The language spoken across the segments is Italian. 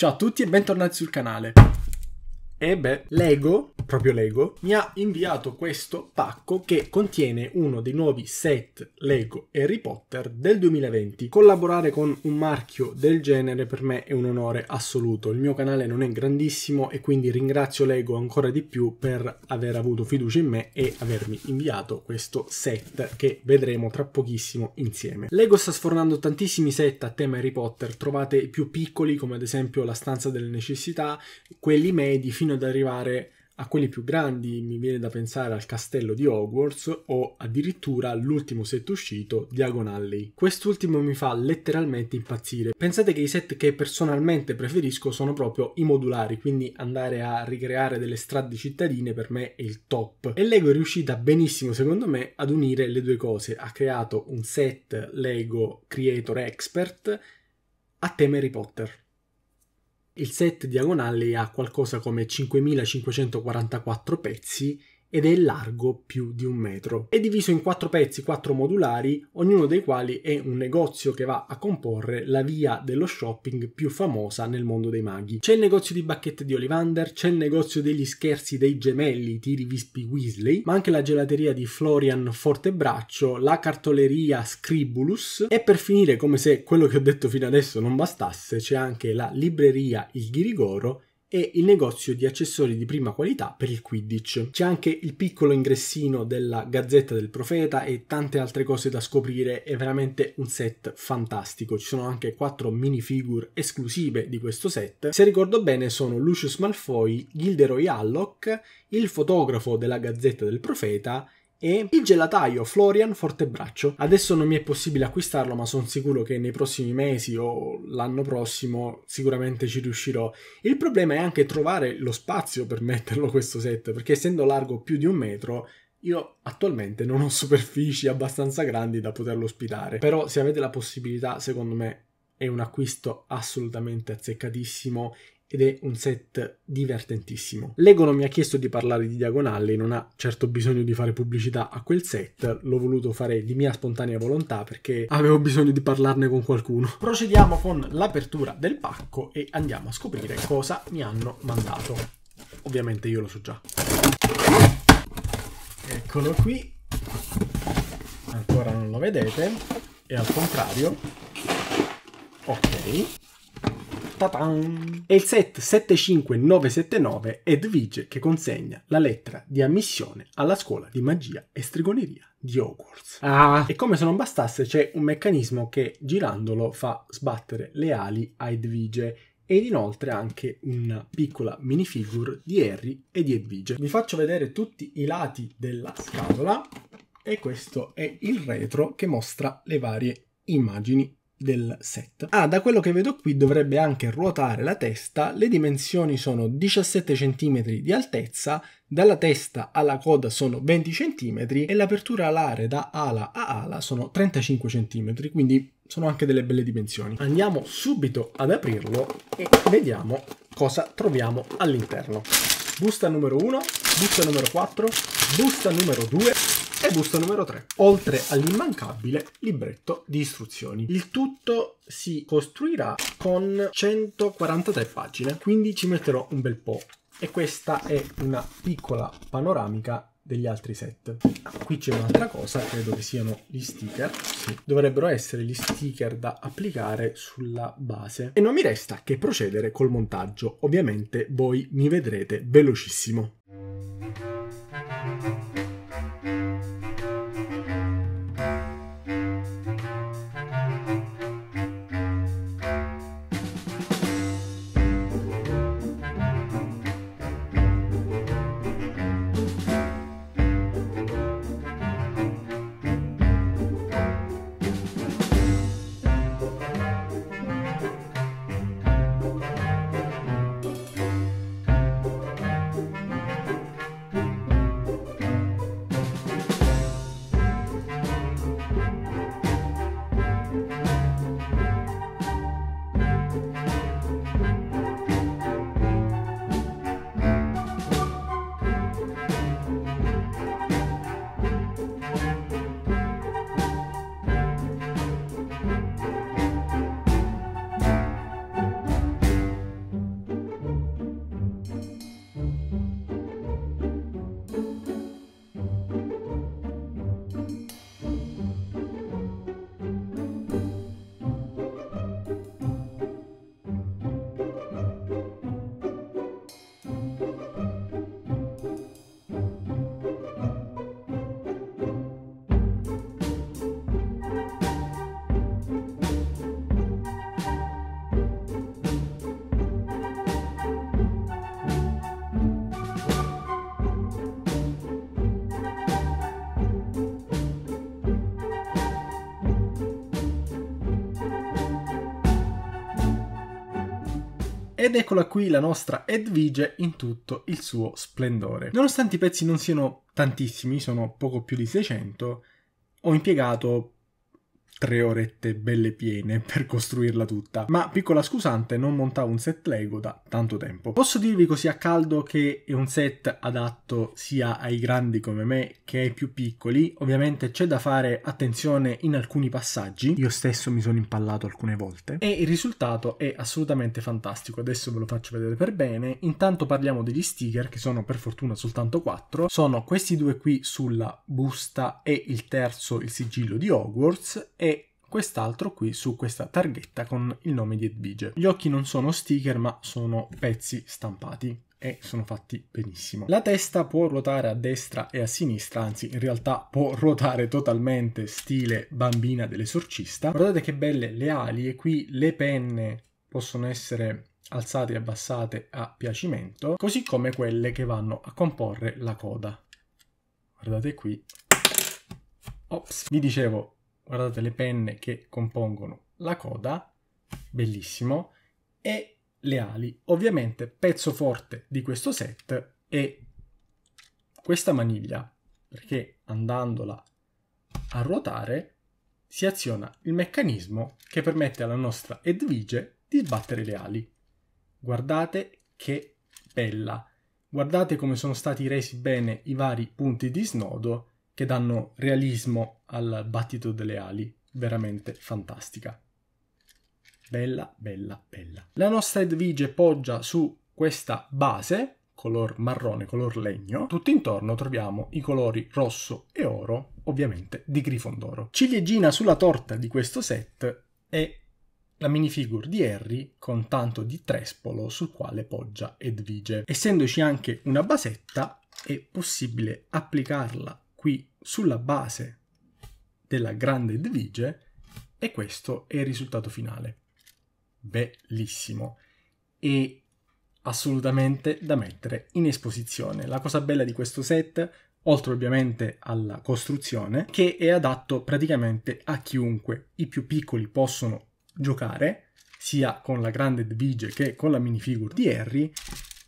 Ciao a tutti e bentornati sul canale. E beh, Lego, proprio Lego, mi ha inviato questo pacco che contiene uno dei nuovi set Lego Harry Potter del 2020. Collaborare con un marchio del genere per me è un onore assoluto. Il mio canale non è grandissimo e quindi ringrazio Lego ancora di più per aver avuto fiducia in me e avermi inviato questo set che vedremo tra pochissimo insieme. Lego sta sfornando tantissimi set a tema Harry Potter, trovate i più piccoli come ad esempio la stanza delle necessità, quelli medi fino fino ad arrivare a quelli più grandi, mi viene da pensare al castello di Hogwarts o addirittura all'ultimo set uscito, Diagon Alley. Quest'ultimo mi fa letteralmente impazzire. Pensate che i set che personalmente preferisco sono proprio i modulari, quindi andare a ricreare delle strade cittadine per me è il top. E Lego è riuscita benissimo, secondo me, ad unire le due cose. Ha creato un set Lego Creator Expert a tema Harry Potter. Il set diagonale ha qualcosa come 5544 pezzi ed è largo più di un metro. È diviso in quattro pezzi, quattro modulari, ognuno dei quali è un negozio che va a comporre la via dello shopping più famosa nel mondo dei maghi. C'è il negozio di bacchette di Ollivander, c'è il negozio degli scherzi dei gemelli tiri vispi Weasley, ma anche la gelateria di Florian Fortebraccio, la cartoleria Scribulus e per finire, come se quello che ho detto fino adesso non bastasse, c'è anche la libreria Il Ghirigoro e il negozio di accessori di prima qualità per il Quidditch. C'è anche il piccolo ingressino della Gazzetta del Profeta e tante altre cose da scoprire, è veramente un set fantastico. Ci sono anche quattro minifigure esclusive di questo set. Se ricordo bene sono Lucius Malfoy, Gilderoy Hallock, il fotografo della Gazzetta del Profeta e il gelataio Florian Fortebraccio. Adesso non mi è possibile acquistarlo, ma sono sicuro che nei prossimi mesi o l'anno prossimo sicuramente ci riuscirò. Il problema è anche trovare lo spazio per metterlo questo set, perché essendo largo più di un metro io attualmente non ho superfici abbastanza grandi da poterlo ospitare, però se avete la possibilità, secondo me è un acquisto assolutamente azzeccatissimo ed è un set divertentissimo. Lego non mi ha chiesto di parlare di diagonale, non ha certo bisogno di fare pubblicità a quel set, l'ho voluto fare di mia spontanea volontà perché avevo bisogno di parlarne con qualcuno. Procediamo con l'apertura del pacco e andiamo a scoprire cosa mi hanno mandato. Ovviamente io lo so già. Eccolo qui. Ancora non lo vedete. E al contrario. Ok. Ta-tan! E il set 75979 Edvige che consegna la lettera di ammissione alla scuola di magia e stregoneria di Hogwarts. Ah. E come se non bastasse c'è un meccanismo che girandolo fa sbattere le ali a Edvige ed inoltre anche una piccola minifigure di Harry e di Edvige. Vi faccio vedere tutti i lati della scatola e questo è il retro che mostra le varie immagini del set. Ah, da quello che vedo qui dovrebbe anche ruotare la testa, le dimensioni sono 17 cm di altezza, dalla testa alla coda sono 20 cm e l'apertura alare da ala a ala sono 35 cm, quindi sono anche delle belle dimensioni. Andiamo subito ad aprirlo e vediamo cosa troviamo all'interno. Busta numero 1, busta numero 4, busta numero 2, e busta numero 3, oltre all'immancabile libretto di istruzioni. Il tutto si costruirà con 143 pagine, quindi ci metterò un bel po'. E questa è una piccola panoramica degli altri set. Ah, qui c'è un'altra cosa, credo che siano gli sticker. Sì. Dovrebbero essere gli sticker da applicare sulla base. E non mi resta che procedere col montaggio. Ovviamente voi mi vedrete velocissimo. ed eccola qui la nostra Edvige in tutto il suo splendore. Nonostante i pezzi non siano tantissimi, sono poco più di 600, ho impiegato tre orette belle piene per costruirla tutta. Ma piccola scusante, non montavo un set Lego da tanto tempo. Posso dirvi così a caldo che è un set adatto sia ai grandi come me che ai più piccoli. Ovviamente c'è da fare attenzione in alcuni passaggi. Io stesso mi sono impallato alcune volte e il risultato è assolutamente fantastico. Adesso ve lo faccio vedere per bene. Intanto parliamo degli sticker che sono per fortuna soltanto quattro. Sono questi due qui sulla busta e il terzo il sigillo di Hogwarts e quest'altro qui su questa targhetta con il nome di Edvige. Gli occhi non sono sticker ma sono pezzi stampati e sono fatti benissimo. La testa può ruotare a destra e a sinistra, anzi in realtà può ruotare totalmente stile bambina dell'esorcista. Guardate che belle le ali e qui le penne possono essere alzate e abbassate a piacimento, così come quelle che vanno a comporre la coda. Guardate qui. Ops. Vi dicevo, guardate le penne che compongono la coda, bellissimo, e le ali. Ovviamente pezzo forte di questo set è questa maniglia, perché andandola a ruotare si aziona il meccanismo che permette alla nostra Edvige di sbattere le ali. Guardate che bella! Guardate come sono stati resi bene i vari punti di snodo che danno realismo al battito delle ali, veramente fantastica. Bella, bella, bella. La nostra edvige poggia su questa base, color marrone, color legno. Tutto intorno troviamo i colori rosso e oro, ovviamente di Grifondoro. Ciliegina sulla torta di questo set è la minifigure di Harry con tanto di trespolo sul quale poggia Edvige. Essendoci anche una basetta, è possibile applicarla qui sulla base della grande divige e questo è il risultato finale. Bellissimo e assolutamente da mettere in esposizione. La cosa bella di questo set, oltre ovviamente alla costruzione, che è adatto praticamente a chiunque. I più piccoli possono giocare, sia con la grande Edvige che con la minifigure di Harry.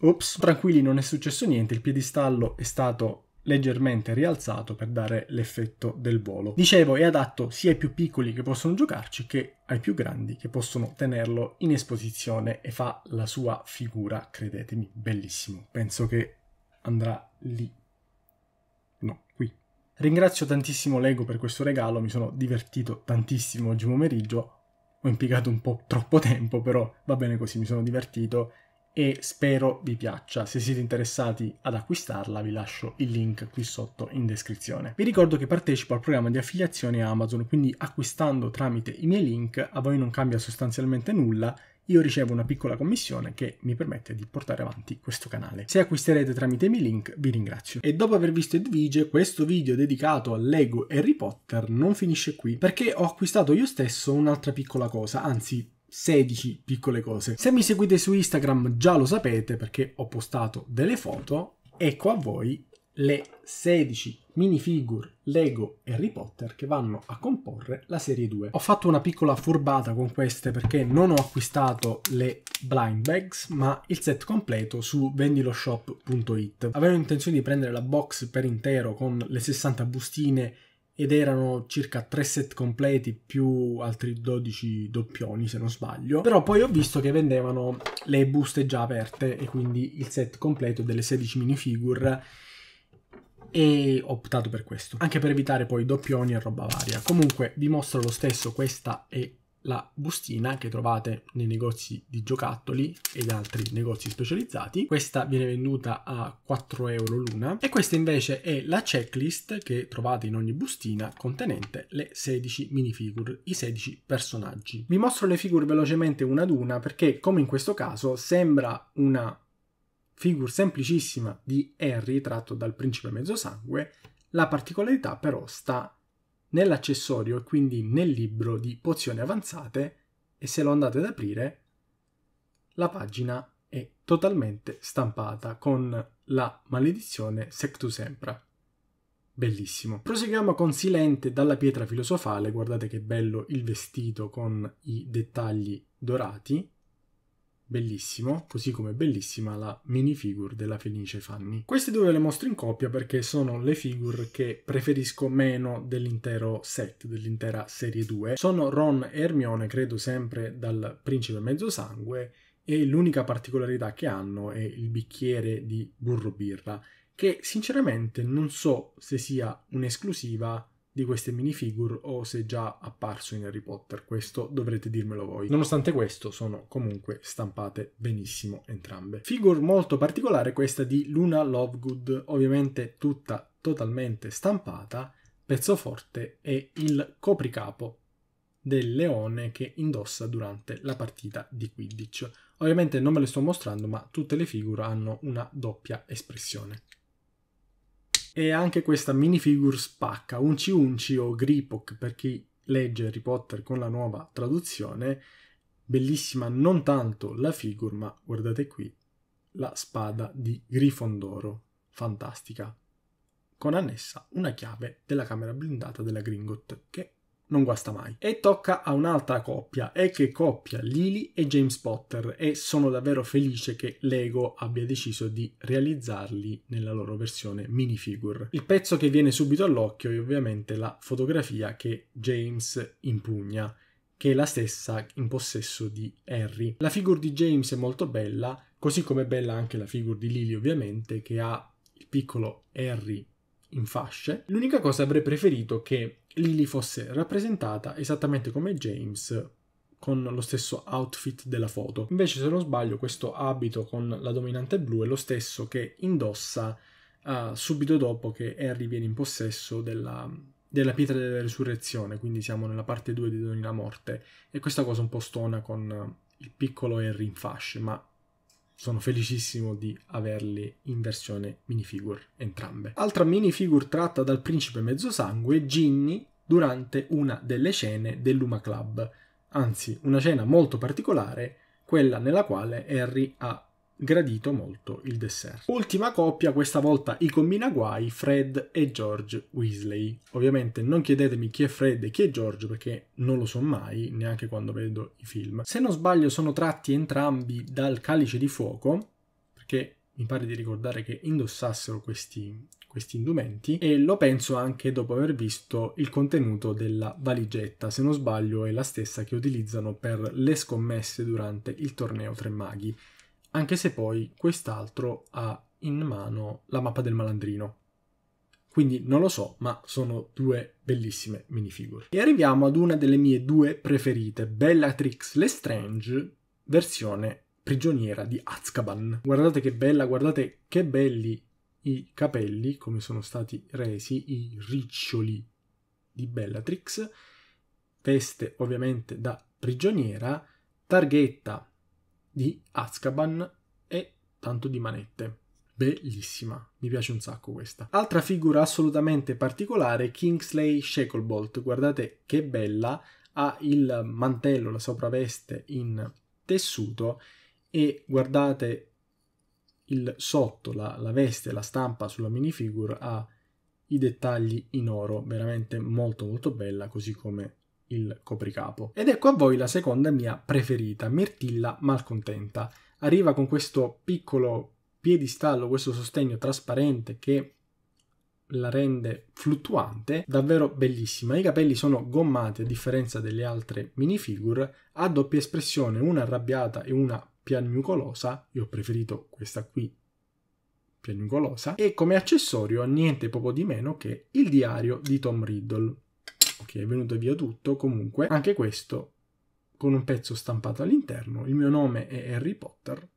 Ops, tranquilli, non è successo niente, il piedistallo è stato leggermente rialzato per dare l'effetto del volo. Dicevo, è adatto sia ai più piccoli che possono giocarci che ai più grandi che possono tenerlo in esposizione e fa la sua figura, credetemi, bellissimo. Penso che andrà lì. No, qui. Ringrazio tantissimo Lego per questo regalo, mi sono divertito tantissimo oggi pomeriggio. Ho impiegato un po' troppo tempo, però va bene così, mi sono divertito e spero vi piaccia. Se siete interessati ad acquistarla vi lascio il link qui sotto in descrizione. Vi ricordo che partecipo al programma di affiliazione Amazon, quindi acquistando tramite i miei link a voi non cambia sostanzialmente nulla io ricevo una piccola commissione che mi permette di portare avanti questo canale. Se acquisterete tramite i miei link vi ringrazio. E dopo aver visto Edvige, questo video dedicato a Lego Harry Potter non finisce qui, perché ho acquistato io stesso un'altra piccola cosa, anzi 16 piccole cose. Se mi seguite su Instagram già lo sapete perché ho postato delle foto. Ecco a voi le 16 minifigure Lego Harry Potter che vanno a comporre la serie 2. Ho fatto una piccola furbata con queste perché non ho acquistato le blind bags ma il set completo su vendiloshop.it. Avevo intenzione di prendere la box per intero con le 60 bustine ed erano circa 3 set completi più altri 12 doppioni se non sbaglio però poi ho visto che vendevano le buste già aperte e quindi il set completo delle 16 minifigure e ho optato per questo anche per evitare poi doppioni e roba varia comunque vi mostro lo stesso questa è la bustina che trovate nei negozi di giocattoli ed altri negozi specializzati. Questa viene venduta a 4 euro l'una e questa invece è la checklist che trovate in ogni bustina contenente le 16 minifigure, i 16 personaggi. Vi mostro le figure velocemente una ad una perché come in questo caso sembra una figure semplicissima di Harry tratto dal principe mezzosangue, la particolarità però sta nell'accessorio e quindi nel libro di pozioni avanzate e se lo andate ad aprire la pagina è totalmente stampata con la maledizione Sectu Sempra. Bellissimo. Proseguiamo con Silente dalla pietra filosofale, guardate che bello il vestito con i dettagli dorati Bellissimo, così come bellissima la minifigure della Fenice Fanny. Queste due le mostro in coppia perché sono le figure che preferisco meno dell'intero set, dell'intera serie 2. Sono Ron e Hermione, credo sempre dal Principe Mezzosangue, e l'unica particolarità che hanno è il bicchiere di burro birra, che sinceramente non so se sia un'esclusiva di queste minifigure o se già apparso in Harry Potter, questo dovrete dirmelo voi. Nonostante questo sono comunque stampate benissimo entrambe. Figure molto particolare questa di Luna Lovegood, ovviamente tutta totalmente stampata, pezzo forte e il copricapo del leone che indossa durante la partita di Quidditch. Ovviamente non me le sto mostrando, ma tutte le figure hanno una doppia espressione. E anche questa minifigure spacca, Unci Unci o Gripok per chi legge Harry Potter con la nuova traduzione, bellissima non tanto la figure, ma guardate qui, la spada di Grifondoro, fantastica, con annessa una chiave della camera blindata della Gringot che non guasta mai. E tocca a un'altra coppia, e che coppia Lily e James Potter, e sono davvero felice che Lego abbia deciso di realizzarli nella loro versione minifigure. Il pezzo che viene subito all'occhio è ovviamente la fotografia che James impugna, che è la stessa in possesso di Harry. La figura di James è molto bella, così come è bella anche la figura di Lily ovviamente, che ha il piccolo Harry in fasce. L'unica cosa avrei preferito che Lily fosse rappresentata esattamente come James con lo stesso outfit della foto. Invece, se non sbaglio, questo abito con la dominante blu è lo stesso che indossa uh, subito dopo che Harry viene in possesso della, della pietra della resurrezione, quindi siamo nella parte 2 di Doni la Morte, e questa cosa un po' stona con il piccolo Harry in fasce, ma sono felicissimo di averli in versione minifigure entrambe. Altra minifigure tratta dal principe mezzosangue, Ginny, durante una delle cene dell'Uma Club, anzi una scena molto particolare, quella nella quale Harry ha gradito molto il dessert. Ultima coppia, questa volta i combina guai, Fred e George Weasley. Ovviamente non chiedetemi chi è Fred e chi è George perché non lo so mai, neanche quando vedo i film. Se non sbaglio sono tratti entrambi dal calice di fuoco, perché mi pare di ricordare che indossassero questi, questi indumenti e lo penso anche dopo aver visto il contenuto della valigetta, se non sbaglio è la stessa che utilizzano per le scommesse durante il torneo Tre Maghi anche se poi quest'altro ha in mano la mappa del malandrino. Quindi non lo so, ma sono due bellissime minifigure. E arriviamo ad una delle mie due preferite, Bellatrix Lestrange, versione prigioniera di Azkaban. Guardate che bella, guardate che belli i capelli, come sono stati resi, i riccioli di Bellatrix. Veste ovviamente da prigioniera, targhetta di Azkaban e tanto di manette. Bellissima, mi piace un sacco questa. Altra figura assolutamente particolare, Kingsley Shacklebolt. Guardate che bella, ha il mantello, la sopraveste in tessuto e guardate il sotto, la, la veste, la stampa sulla minifigure ha i dettagli in oro, veramente molto molto bella, così come il copricapo. Ed ecco a voi la seconda mia preferita, Mirtilla Malcontenta. Arriva con questo piccolo piedistallo, questo sostegno trasparente che la rende fluttuante, davvero bellissima. I capelli sono gommati a differenza delle altre minifigure, ha doppia espressione, una arrabbiata e una piagnucolosa. Io ho preferito questa qui piagnucolosa e come accessorio niente poco di meno che il diario di Tom Riddle che è venuto via tutto, comunque ah. anche questo con un pezzo stampato all'interno, il mio nome è Harry Potter,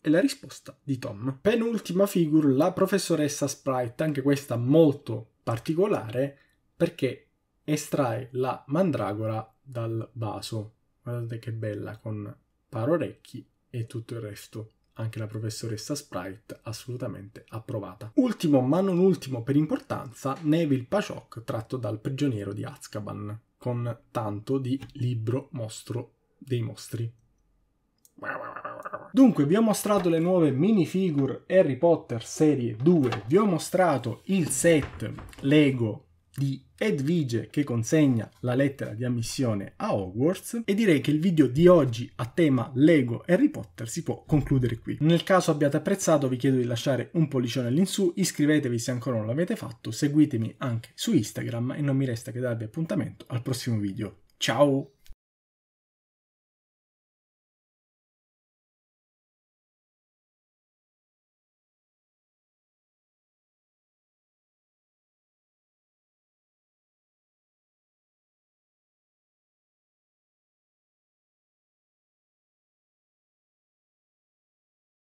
e la risposta di Tom. Penultima figure, la professoressa Sprite, anche questa molto particolare, perché estrae la mandragora dal vaso. Guardate che bella, con parorecchi e tutto il resto anche la professoressa Sprite assolutamente approvata. Ultimo ma non ultimo per importanza, Neville Pachok tratto dal prigioniero di Azkaban, con tanto di libro mostro dei mostri. Dunque vi ho mostrato le nuove minifigure Harry Potter serie 2, vi ho mostrato il set Lego di Edvige che consegna la lettera di ammissione a Hogwarts e direi che il video di oggi a tema Lego Harry Potter si può concludere qui. Nel caso abbiate apprezzato vi chiedo di lasciare un pollicione all'insù, iscrivetevi se ancora non l'avete fatto, seguitemi anche su Instagram e non mi resta che darvi appuntamento al prossimo video. Ciao!